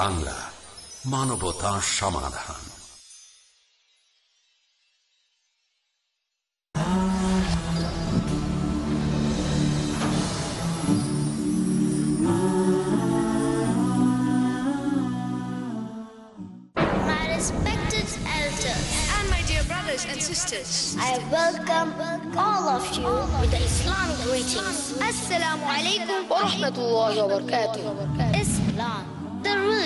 বাংলা মানবতা সমাধান and sisters. I welcome, welcome all of you with the Islamic greetings. Assalamu alaikum wa rahmatullahi wa barakatuh. Islam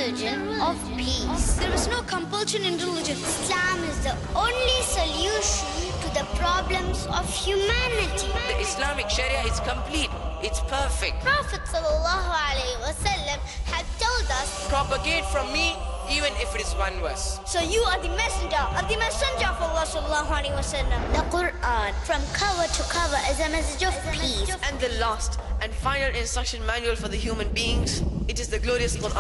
religion of peace. There is no compulsion in religion. Islam is the only solution to the problems of humanity. The Islamic Sharia is complete. It's perfect. Prophet wasallam have told us, propagate from me even if it is one verse. So you are the messenger of the messenger of Allah sallallahu wasallam. The Quran from cover to cover is a message of peace and the last and final instruction manual for the human beings it is the glorious Quran.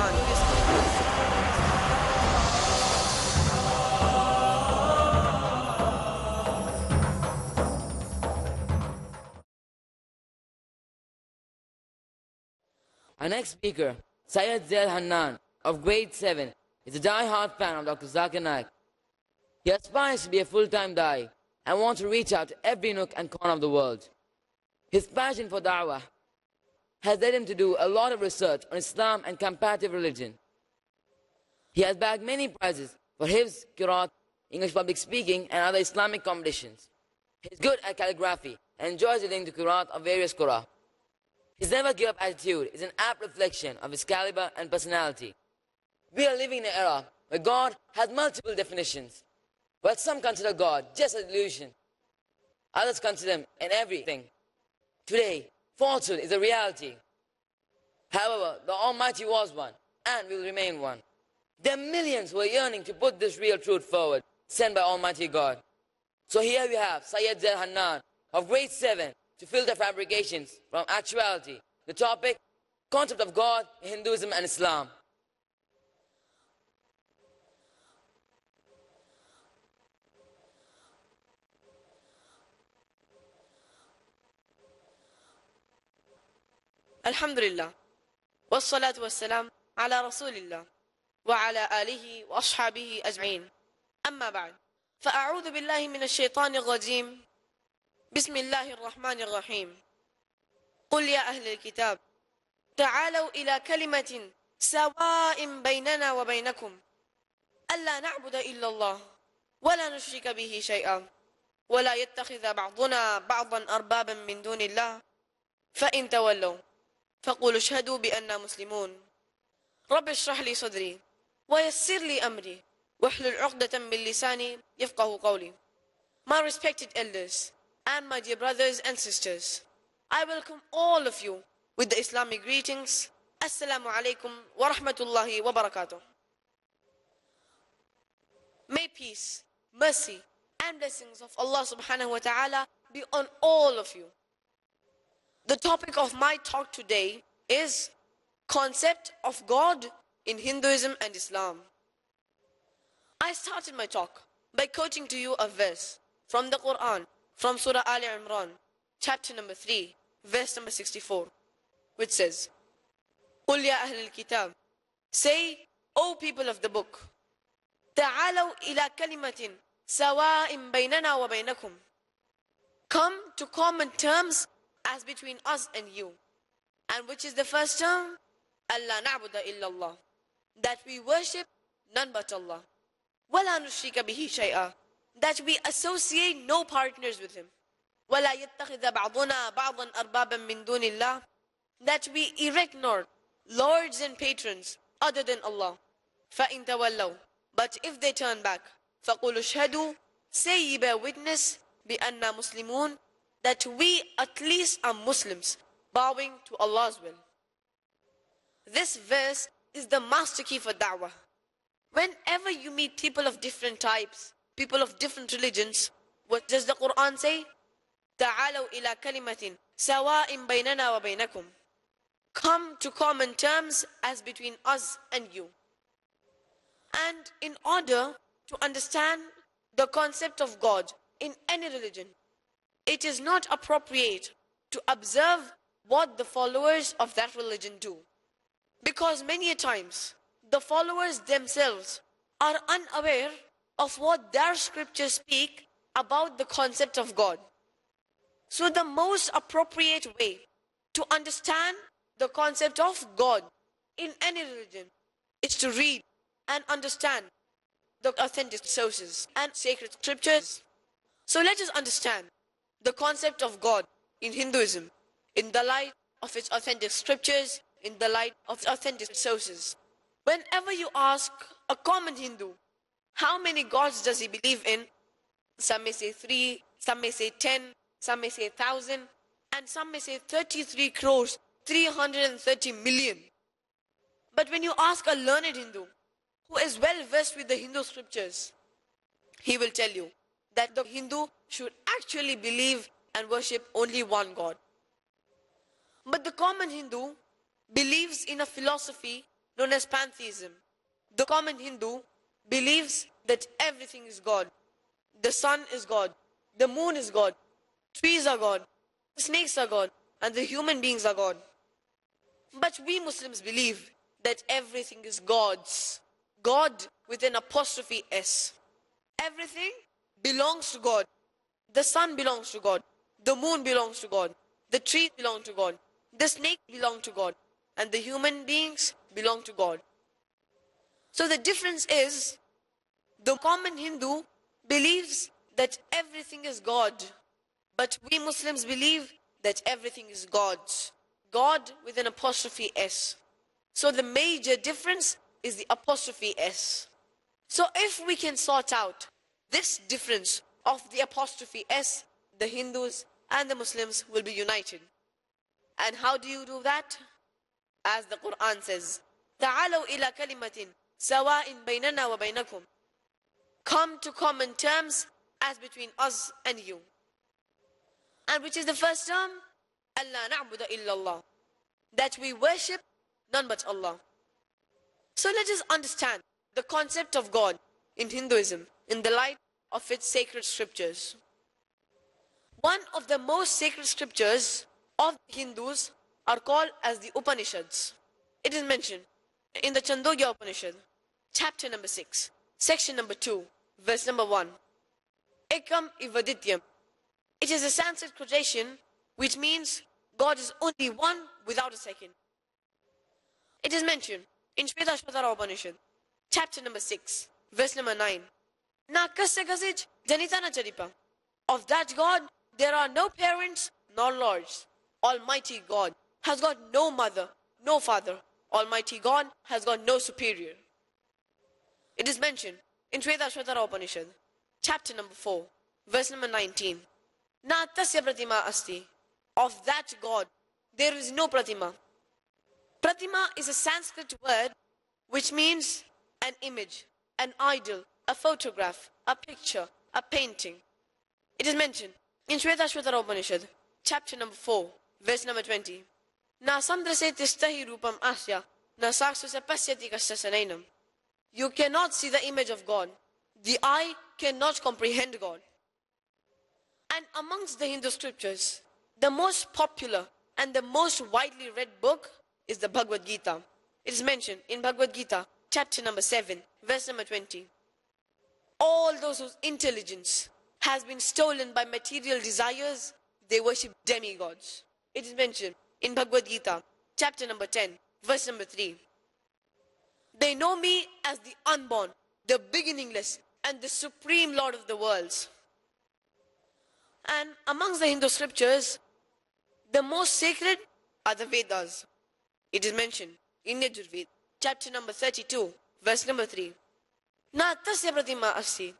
Our next speaker, Sayed Zel Hanan of grade 7, is a die-hard fan of Dr. Zakir Naik. He aspires to be a full-time Dai and wants to reach out to every nook and corner of the world. His passion for Da'wah has led him to do a lot of research on Islam and comparative religion. He has bagged many prizes for his Qur'an, English public speaking, and other Islamic competitions. He is good at calligraphy and enjoys reading the Qur'an of various Qur'an. His never give up attitude is an apt reflection of his caliber and personality. We are living in an era where God has multiple definitions, where some consider God just a delusion, others consider him in everything. Today, Falsehood is a reality. However, the Almighty was one and will remain one. There are millions who are yearning to put this real truth forward, sent by Almighty God. So here we have Sayyid Zel of grade 7 to filter fabrications from actuality. The topic, concept of God, Hinduism and Islam. الحمد لله والصلاة والسلام على رسول الله وعلى آله وأصحابه أجمعين أما بعد فأعوذ بالله من الشيطان الرجيم بسم الله الرحمن الرحيم قل يا أهل الكتاب تعالوا إلى كلمة سواء بيننا وبينكم ألا نعبد إلا الله ولا نشرك به شيئا ولا يتخذ بعضنا بعضا أربابا من دون الله فإن تولوا فقولوا اشهدوا بأننا مسلمون رب اشرح لي صدري ويسر لي أمري واحلل عقدة من لساني يفقه قولي My respected elders and my dear brothers and sisters I welcome all of you with the Islamic greetings السلام عليكم ورحمة الله وبركاته May peace, mercy and blessings of Allah subhanahu wa ta'ala be on all of you The topic of my talk today is concept of God in Hinduism and Islam. I started my talk by quoting to you a verse from the Quran, from Surah Al Imran, chapter number 3, verse number 64, which says, قُلْ يَا أَهْلَ الْكِتَابِ Say, O people of the book, تعالوا إلى كلمة سواء بيننا وبينكم Come to common terms as between us and you. And which is the first term? Allah na'budu illallah. That we worship none but Allah. وَلَا نُشْرِكَ بِهِ شَيْئًا That we associate no partners with Him. وَلَا يَتَّخِذَ بَعْضُنَا بَعْضًا أَرْبَابًا مِن دُونِ اللَّهِ That we erect lords and patrons other than Allah. فَإِن تَوَلَّوْا But if they turn back, فَقُولُوا شَهَدُوا Say ye bear witness بِأَنَّا مُسْلِمُونَ that we at least are Muslims, bowing to Allah's will. This verse is the master key for da'wah. Whenever you meet people of different types, people of different religions, what does the Quran say? تعالوا إلى كلمة سواء بيننا وبينكم Come to common terms as between us and you. And in order to understand the concept of God in any religion, it is not appropriate to observe what the followers of that religion do. Because many a times the followers themselves are unaware of what their scriptures speak about the concept of God. So, the most appropriate way to understand the concept of God in any religion is to read and understand the authentic sources and sacred scriptures. So, let us understand the concept of God in Hinduism in the light of its authentic scriptures, in the light of authentic sources. Whenever you ask a common Hindu, how many gods does he believe in? Some may say three, some may say ten, some may say thousand, and some may say 33 crores, 330 million. But when you ask a learned Hindu who is well versed with the Hindu scriptures, he will tell you that the Hindu should actually believe and worship only one God. But the common Hindu believes in a philosophy known as pantheism. The common Hindu believes that everything is God. The sun is God. The moon is God. Trees are God. Snakes are God. And the human beings are God. But we Muslims believe that everything is God's. God with an apostrophe S. Everything belongs to God. The sun belongs to God. The moon belongs to God. The trees belong to God. The snake belong to God. And the human beings belong to God. So the difference is the common Hindu believes that everything is God. But we Muslims believe that everything is God's. God with an apostrophe S. So the major difference is the apostrophe S. So if we can sort out this difference of the apostrophe S, the Hindus and the Muslims will be united. And how do you do that? As the Quran says, تعالوا إلى كلمة سواء بيننا وبينكم Come to common terms as between us and you. And which is the first term? Allah na'budu illallah. That we worship none but Allah. So let us understand the concept of God in Hinduism in the light of its sacred scriptures. One of the most sacred scriptures of Hindus are called as the Upanishads. It is mentioned in the Chandogya Upanishad, chapter number 6, section number 2, verse number 1. Ekam Ivadityam. It is a Sanskrit quotation which means God is only one without a second. It is mentioned in Shvetashvatara Upanishad, chapter number 6, verse number 9. Of that God, there are no parents nor lords. Almighty God has got no mother, no father. Almighty God has got no superior. It is mentioned in Shvetashvatara Upanishad, chapter number 4, verse number 19. Natasya Pratima Asti. Of that God, there is no Pratima. Pratima is a Sanskrit word which means an image, an idol, a photograph, a picture, a painting. It is mentioned in Shvetashvatara Upanishad, chapter number 4, verse number 20. Na rupam asya, na You cannot see the image of God. The eye cannot comprehend God. And amongst the Hindu scriptures, the most popular and the most widely read book is the Bhagavad Gita. It is mentioned in Bhagavad Gita, chapter number 7, verse number 20 all those whose intelligence has been stolen by material desires, they worship demigods. It is mentioned in Bhagavad Gita, chapter number 10, verse number 3. They know me as the unborn, the beginningless, and the supreme Lord of the worlds. And amongst the Hindu scriptures, the most sacred are the Vedas. It is mentioned in Yajurveda, chapter number 32, verse number 3. Na tasya pratima asti.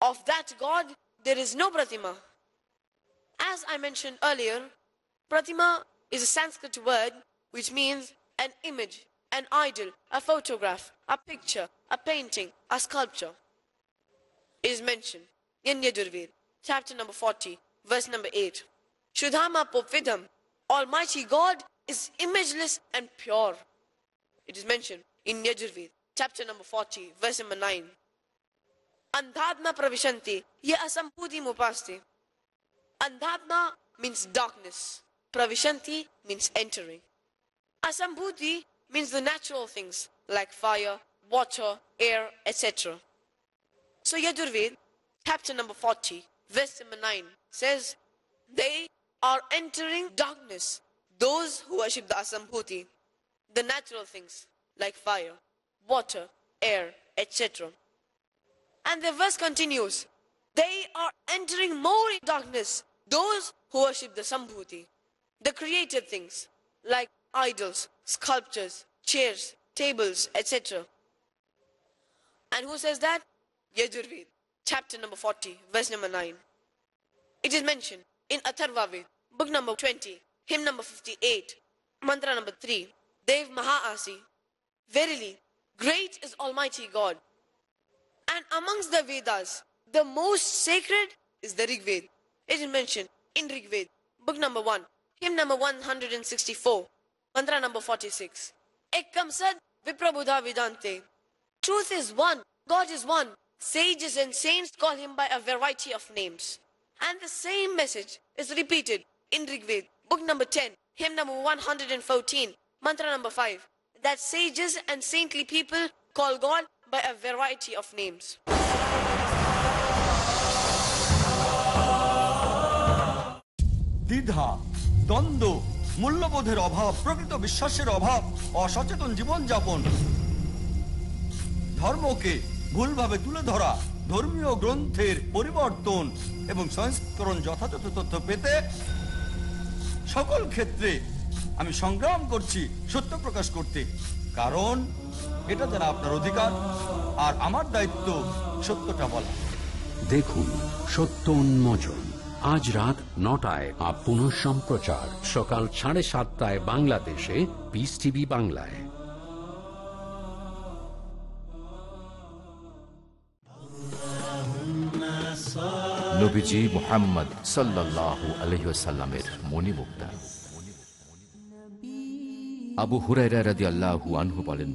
Of that God, there is no pratima. As I mentioned earlier, pratima is a Sanskrit word which means an image, an idol, a photograph, a picture, a painting, a sculpture. It is mentioned in Yajurved, chapter number 40, verse number 8. Shudhama Popvidham, Almighty God is imageless and pure. It is mentioned in Yajurved, chapter number 40, verse number 9. Andhatma pravishanti. Ye asambudhi mupas thi. Andhatma means darkness. Pravishanti means entering. Asambudhi means the natural things like fire, water, air, etc. So Yajurved, chapter number 40, verse number 9 says, They are entering darkness, those who worship the Asambhuti, the natural things like fire, water, air, etc. And the verse continues, they are entering more darkness, those who worship the Sambhuti, the created things, like idols, sculptures, chairs, tables, etc. And who says that? Yajurved, chapter number 40, verse number 9. It is mentioned in Atharvaved, book number 20, hymn number 58, mantra number 3, Dev Mahaasi. Verily, great is Almighty God and amongst the Vedas, the most sacred is the Rig Veda. It is mentioned in Rig Veda, book number 1, hymn number 164, mantra number 46. Ekam sad Viprabuddha vidante. Truth is one, God is one. Sages and saints call him by a variety of names. And the same message is repeated in Rig Veda, book number 10, hymn number 114, mantra number 5. That sages and saintly people call God by a variety of names. দ্বিধা দ্বন্দ্ব মূল্যবোধের অভাব প্রকৃত বিশ্বাসের অভাব অসচেতন জীবনযাপন ধর্মকে ভুলভাবে তুলে ধরা ধর্মীয় গ্রন্থের পরিবর্তন এবং সংস্করণ যথাযথ তথ্য পেতে সকল ক্ষেত্রে আমি সংগ্রাম করছি সত্য প্রকাশ করতে কারণ এটা জানা আপনার অধিকার আর আমার দায়িত্ব সত্যটা বলা দেখুন সত্য উন্মোচন আজ রাত নটায় আর পুনঃ সম্প্রচার সকাল সাড়ে সাতটায় বাংলাদেশে পিস টিভি বাংলায় মোহাম্মদ সাল্লাল্লাহু আলহিসাল্লামের মণিমুক্তা আবু হুরাই রাদি আল্লাহু বলেন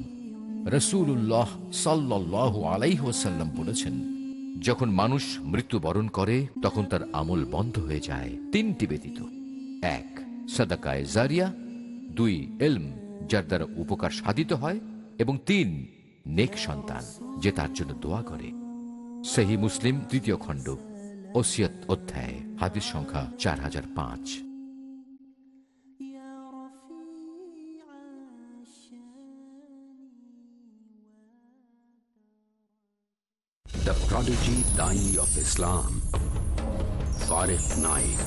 রসুল্লাহ সাল্লাহ আলাইহসাল্লাম বলেছেন যখন মানুষ মৃত্যুবরণ করে তখন তার আমল বন্ধ হয়ে যায় তিনটি ব্যতীত এক সদাকায় জারিয়া দুই এলম যার দ্বারা উপকার সাধিত হয় এবং তিন নেক সন্তান যে তার জন্য দোয়া করে সেহী মুসলিম তৃতীয় খণ্ড ওসিয়ত অধ্যায় হাদিস সংখ্যা চার হাজার পাঁচ The Prodigy Dai of Islam, Farid Naik.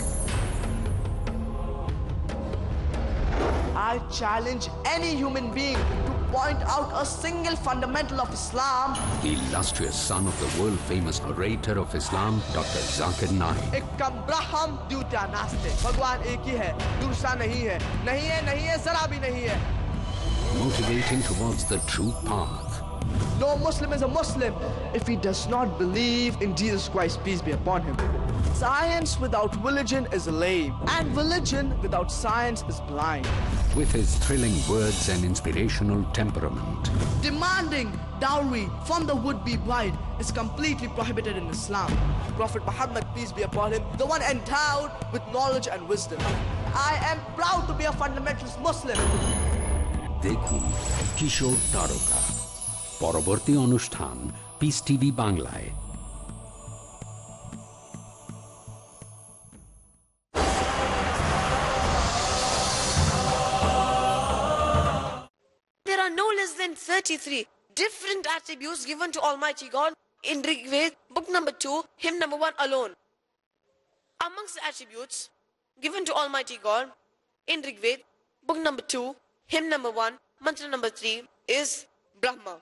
I challenge any human being to point out a single fundamental of Islam. The illustrious son of the world-famous orator of Islam, Dr. Zakir Naik. Ek ब्रह्म द्यूटा नास्ते भगवान एक ही है Dursa nahi hai. Nahi hai, nahi hai. Zara bhi nahi hai. Motivating towards the true path. No Muslim is a Muslim if he does not believe in Jesus Christ, peace be upon him. Science without religion is lame, and religion without science is blind. With his thrilling words and inspirational temperament, demanding dowry from the would-be bride is completely prohibited in Islam. Prophet Muhammad, peace be upon him, the one endowed with knowledge and wisdom. I am proud to be a fundamentalist Muslim. দেখুন কিশোর তারকা পরবর্তী অনুষ্ঠান Peace TV বাংলায় There are no less than 33 different attributes given to Almighty God in Rig book number 2, hymn number 1 alone. Amongst the attributes given to Almighty God in Rig book number 2, hymn number 1, mantra number 3 is Brahma.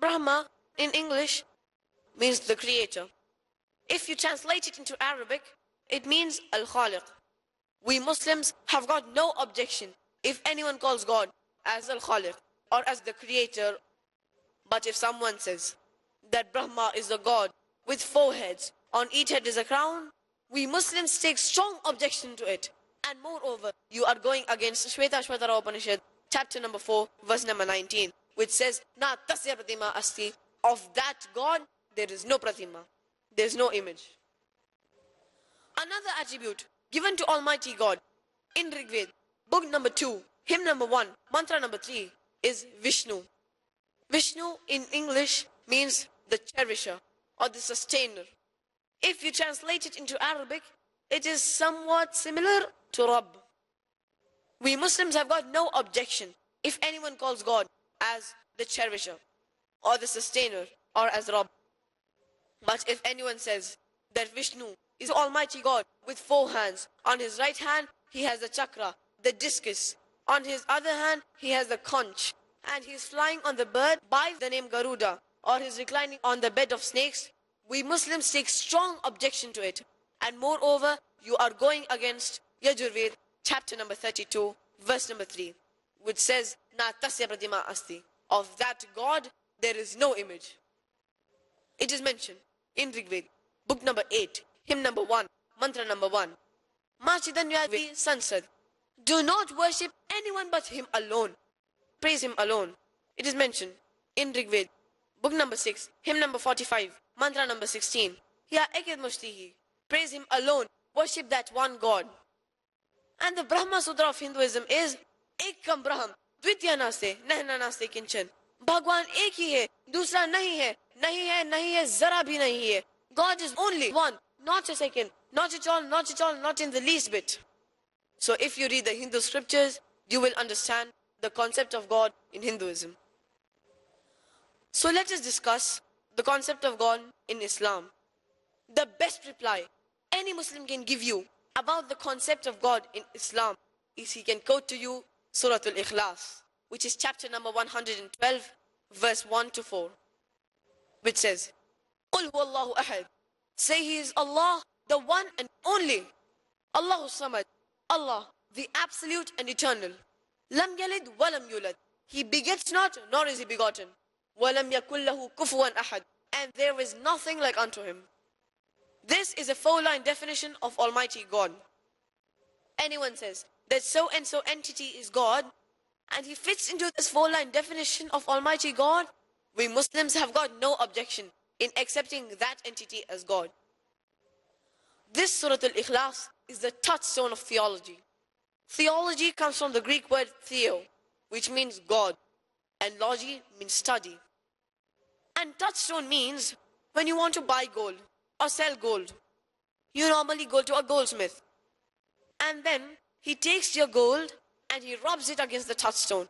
Brahma in English means the creator. If you translate it into Arabic, it means Al Khaliq. We Muslims have got no objection if anyone calls God as Al Khaliq or as the creator. But if someone says that Brahma is a god with four heads, on each head is a crown, we Muslims take strong objection to it. And moreover, you are going against Shweta Shwetara Upanishad, chapter number 4, verse number 19 which says, Na tasya pratima asti. Of that God, there is no pratima. There is no image. Another attribute given to Almighty God in Rig Veda, book number 2, hymn number 1, mantra number 3 is Vishnu. Vishnu in English means the cherisher or the sustainer. If you translate it into Arabic, it is somewhat similar to Rabb. We Muslims have got no objection if anyone calls God as the cherisher or the sustainer or as robber. But if anyone says that Vishnu is Almighty God with four hands, on his right hand he has the chakra, the discus, on his other hand he has the conch, and he is flying on the bird by the name Garuda, or he is reclining on the bed of snakes, we Muslims take strong objection to it. And moreover, you are going against Yajurved, chapter number 32, verse number 3 which says, Na tasya pratima asti. Of that God, there is no image. It is mentioned in rigveda book number 8, hymn number 1, mantra number 1. Machidanyavi Sansad. Do not worship anyone but Him alone. Praise Him alone. It is mentioned in rigveda book number 6, hymn number 45, mantra number 16. Ya Ekid Mushtihi. Praise Him alone. Worship that one God. And the Brahma Sutra of Hinduism is एकम ब्रह्म द्वितीय न से नहना से किंचन भगवान एक ही है दूसरा नहीं है नहीं है नहीं है जरा भी नहीं है God is only one, not a second, not at all, not at all, not in the least bit. So if you read the Hindu scriptures, you will understand the concept of God in Hinduism. So let us discuss the concept of God in Islam. The best reply any Muslim can give you about the concept of God in Islam is he can quote to you Surah Al Ikhlas, which is chapter number 112, verse 1 to 4, which says, قُلْ هُوَ اللَّهُ أَحَدٌ Say He is Allah, the one and only. Allahu Samad, Allah, the absolute and eternal. لَمْ يَلِدْ وَلَمْ يُلَدْ He begets not, nor is He begotten. وَلَمْ يَكُلْ لَهُ كُفُوًا أَحَدٌ And there is nothing like unto Him. This is a four-line definition of Almighty God. Anyone says, that so and so entity is God, and he fits into this four line definition of Almighty God, we Muslims have got no objection in accepting that entity as God. This Surah Al Ikhlas is the touchstone of theology. Theology comes from the Greek word theo, which means God, and logi means study. And touchstone means when you want to buy gold or sell gold, you normally go to a goldsmith. And then he takes your gold and he rubs it against the touchstone.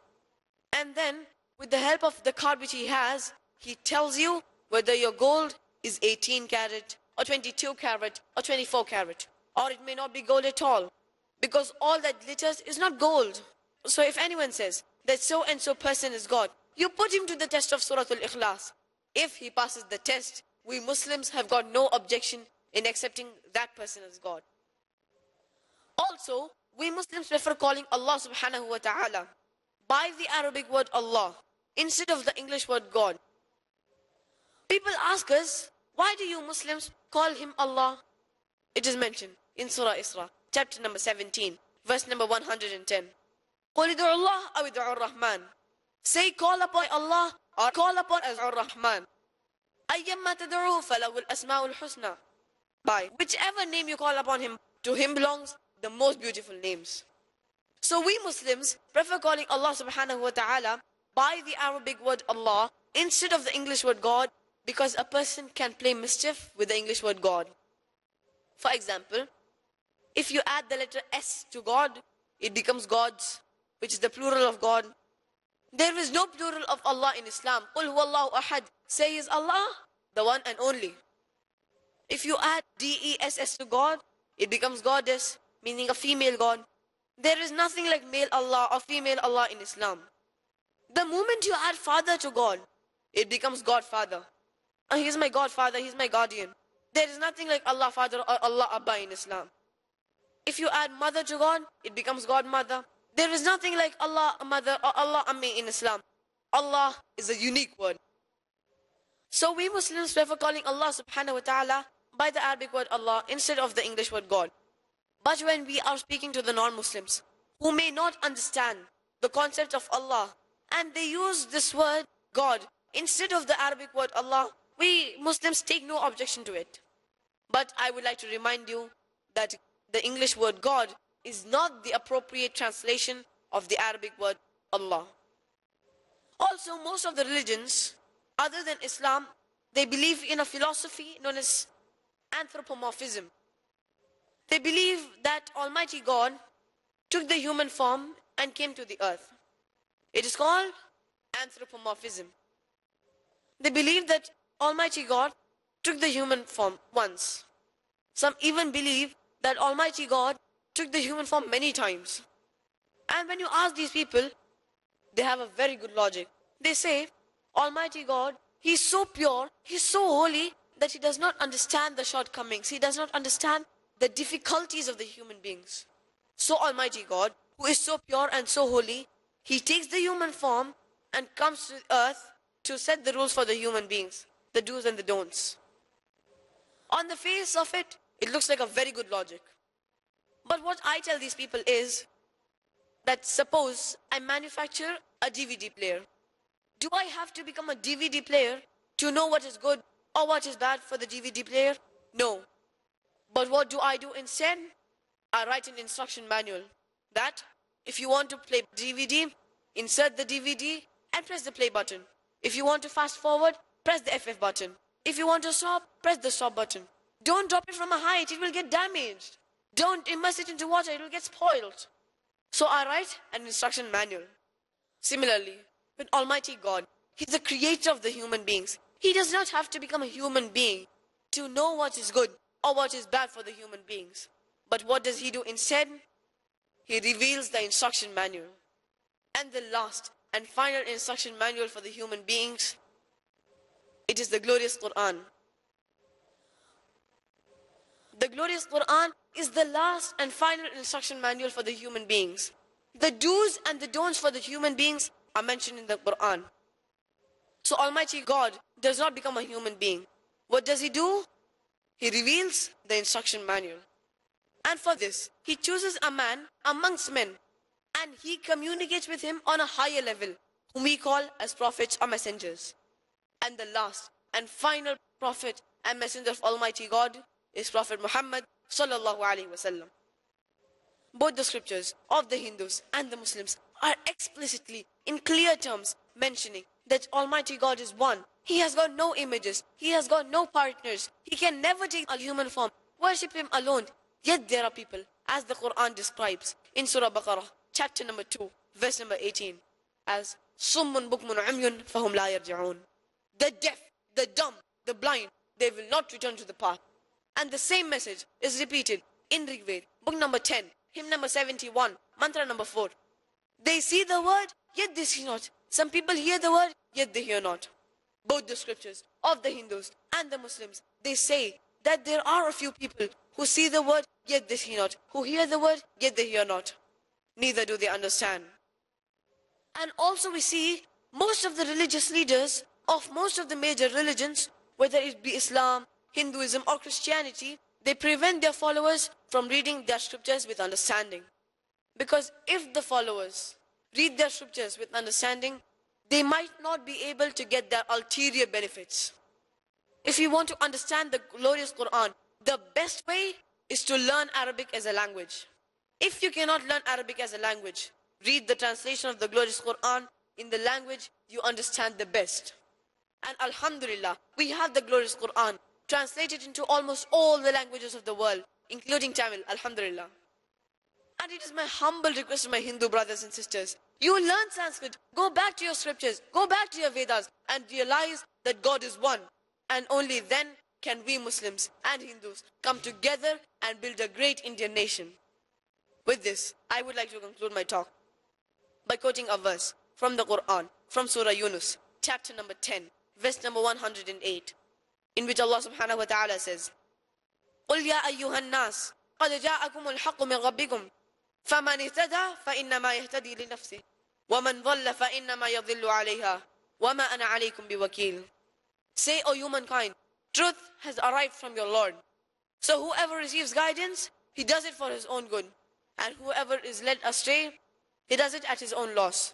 And then, with the help of the card which he has, he tells you whether your gold is 18 carat or 22 carat or 24 carat. Or it may not be gold at all. Because all that glitters is not gold. So if anyone says that so and so person is God, you put him to the test of Surah Al Ikhlas. If he passes the test, we Muslims have got no objection in accepting that person as God. Also, we Muslims prefer calling Allah subhanahu wa ta'ala by the Arabic word Allah instead of the English word God. People ask us, why do you Muslims call him Allah? It is mentioned in Surah Isra, chapter number 17, verse number 110. قُلِ دُعُ اللَّهِ أَوِ دُعُ الرَّحْمَنِ Say, call upon Allah or call upon as rahman أَيَّمَّا تَدْعُوا فَلَهُ الْأَسْمَاءُ الْحُسْنَى By whichever name you call upon him, to him belongs the most beautiful names. So we Muslims prefer calling Allah subhanahu wa ta'ala by the Arabic word Allah instead of the English word God because a person can play mischief with the English word God. For example, if you add the letter S to God, it becomes gods, which is the plural of God. There is no plural of Allah in Islam. Qul huwallahu ahad. Say is Allah, the one and only. If you add D-E-S-S to God, it becomes goddess meaning a female God. There is nothing like male Allah or female Allah in Islam. The moment you add father to God, it becomes Godfather. And ah, he's my Godfather, he's my guardian. There is nothing like Allah Father or Allah Abba in Islam. If you add mother to God, it becomes Godmother. There is nothing like Allah Mother or Allah Ammi in Islam. Allah is a unique word. So we Muslims prefer calling Allah subhanahu wa ta'ala by the Arabic word Allah instead of the English word God. But when we are speaking to the non-Muslims who may not understand the concept of Allah and they use this word God instead of the Arabic word Allah, we Muslims take no objection to it. But I would like to remind you that the English word God is not the appropriate translation of the Arabic word Allah. Also, most of the religions other than Islam, they believe in a philosophy known as anthropomorphism. They believe that Almighty God took the human form and came to the earth. It is called anthropomorphism. They believe that Almighty God took the human form once. Some even believe that Almighty God took the human form many times. And when you ask these people, they have a very good logic. They say, Almighty God, He is so pure, He is so holy that He does not understand the shortcomings. He does not understand the difficulties of the human beings. So Almighty God, who is so pure and so holy, He takes the human form and comes to earth to set the rules for the human beings, the do's and the don'ts. On the face of it, it looks like a very good logic. But what I tell these people is that suppose I manufacture a DVD player. Do I have to become a DVD player to know what is good or what is bad for the DVD player? No. But what do I do instead? I write an instruction manual that if you want to play DVD, insert the DVD and press the play button. If you want to fast forward, press the FF button. If you want to stop, press the stop button. Don't drop it from a height, it will get damaged. Don't immerse it into water, it will get spoiled. So I write an instruction manual. Similarly, with Almighty God, He's the creator of the human beings. He does not have to become a human being to know what is good or what is bad for the human beings. But what does he do instead? He reveals the instruction manual. And the last and final instruction manual for the human beings, it is the glorious Quran. The glorious Quran is the last and final instruction manual for the human beings. The do's and the don'ts for the human beings are mentioned in the Quran. So Almighty God does not become a human being. What does He do? He reveals the instruction manual. And for this, he chooses a man amongst men and he communicates with him on a higher level, whom we call as prophets or messengers. And the last and final prophet and messenger of Almighty God is Prophet Muhammad Both the scriptures of the Hindus and the Muslims are explicitly in clear terms mentioning that Almighty God is one. He has got no images. He has got no partners. He can never take a human form. Worship Him alone. Yet there are people, as the Quran describes in Surah Baqarah, chapter number 2, verse number 18, as Summun Bukmun Amyun, Fahum La Yarji'un. The deaf, the dumb, the blind, they will not return to the path. And the same message is repeated in Rig book number 10, hymn number 71, mantra number 4. They see the word, yet they see not. Some people hear the word, yet they hear not. Both the scriptures of the Hindus and the Muslims, they say that there are a few people who see the word, yet they see not, who hear the word, yet they hear not. Neither do they understand. And also we see most of the religious leaders of most of the major religions, whether it be Islam, Hinduism or Christianity, they prevent their followers from reading their scriptures with understanding. Because if the followers read their scriptures with understanding, they might not be able to get their ulterior benefits. If you want to understand the glorious Quran, the best way is to learn Arabic as a language. If you cannot learn Arabic as a language, read the translation of the glorious Quran in the language you understand the best. And Alhamdulillah, we have the glorious Quran translated into almost all the languages of the world, including Tamil. Alhamdulillah. And it is my humble request to my Hindu brothers and sisters. You learn Sanskrit, go back to your scriptures, go back to your Vedas, and realize that God is one. And only then can we Muslims and Hindus come together and build a great Indian nation. With this, I would like to conclude my talk by quoting a verse from the Quran, from Surah Yunus, chapter number 10, verse number 108, in which Allah subhanahu wa ta'ala says, قُلْ يَا أَيُّهَا النَّاسِ قَدْ جَاءَكُمُ الْحَقُّ مِنْ رَبِّكُمْ فمن اهتدى فإنما يهتدي لنفسه ومن فإنما عليها وما أنا عليكم بوكيل Say, O humankind, truth has arrived from your Lord. So whoever receives guidance, he does it for his own good. And whoever is led astray, he does it at his own loss.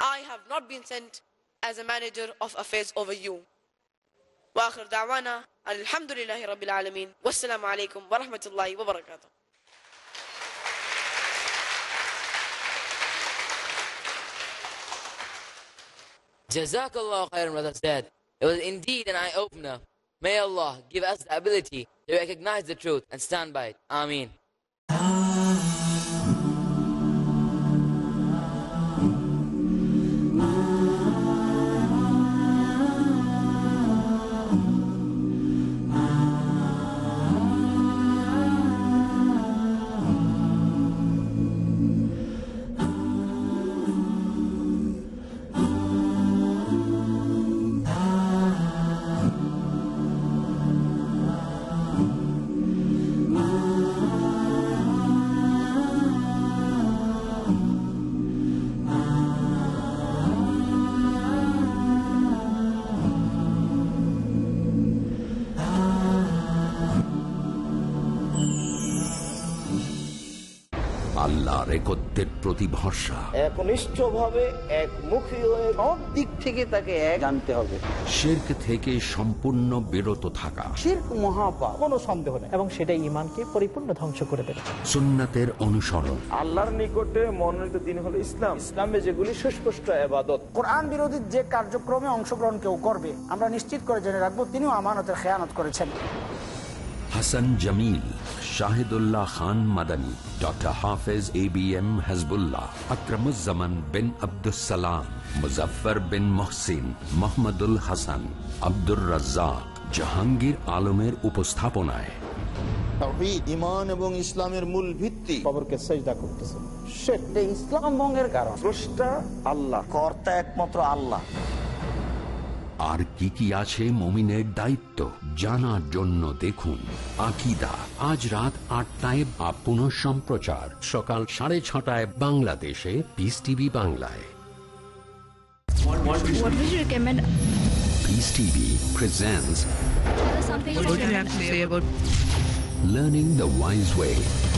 I have not been sent as a manager of affairs over you. وآخر دعوانا الحمد لله رب العالمين والسلام عليكم ورحمة الله وبركاته Jazakallah khairan, brother said. It was indeed an eye-opener. May Allah give us the ability to recognize the truth and stand by it. Ameen. ভরসা একমুখী দিক থেকে তাকে এক জানতে হবে শির্ক থেকে সম্পূর্ণ বিরত থাকা শির্ক সন্দেহ নেই এবং সেটা ইমানকে পরিপূর্ণ ধ্বংস করে দেবে সুন্নাতের অনুসরণ আল্লাহর নিকটে মনোনীত দিন হলো ইসলাম ইসলামে যেগুলি সুস্পষ্ট আবাদত কোরআন বিরোধী যে কার্যক্রমে অংশগ্রহণ কেউ করবে আমরা নিশ্চিত করে জেনে রাখবো তিনিও আমানতের খেয়ানত করেছেন Hasan Jamil Shahidullah Khan Madani doctor Hafez A B M Hasbullah Akramuzzaman bin Abdussalam Muzaffar bin Mohsin Mohammadul Hasan Abdur Razzaq Jahangir আলমের উপস্থাপনায় ইমান এবং ইসলামের মূল ভিত্তি খবরকে করতেছেন আল্লাহ একমাত্র আল্লাহ আর কি কি আছে মমিনের দায়িত্ব জানার জন্য দেখুন আকিদা আজ রাত আটটায় বা পুনঃ সম্প্রচার সকাল সাড়ে ছটায় বাংলাদেশে পিস টিভি বাংলায় Peace TV presents What do you have to say about Learning the Wise Way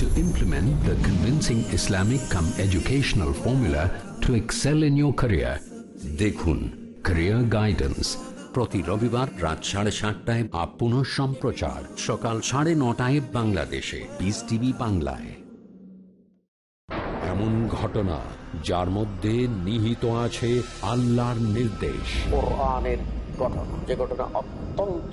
to implement the convincing Islamic come educational formula to excel in your career. দেখুন Career Guidance প্রতি রবিবার রাত সাড়ে সাতটায় আপন সম্প্রচার সকাল সাড়ে নটায় বাংলাদেশে পিস টিভি বাংলায় এমন ঘটনা যার মধ্যে নিহিত আছে আল্লাহর নির্দেশ যে ঘটনা অত্যন্ত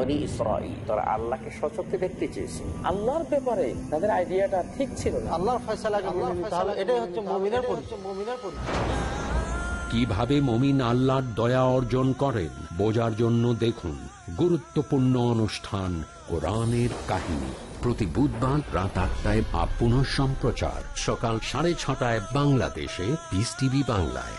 কিভাবে মমিন আল্লাহর দয়া অর্জন করেন বোঝার জন্য দেখুন গুরুত্বপূর্ণ অনুষ্ঠান কোরআনের কাহিনী প্রতি বুধবার রাত আটটায় আপ সম্প্রচার সকাল সাড়ে ছটায় বাংলাদেশে পিস টিভি বাংলায়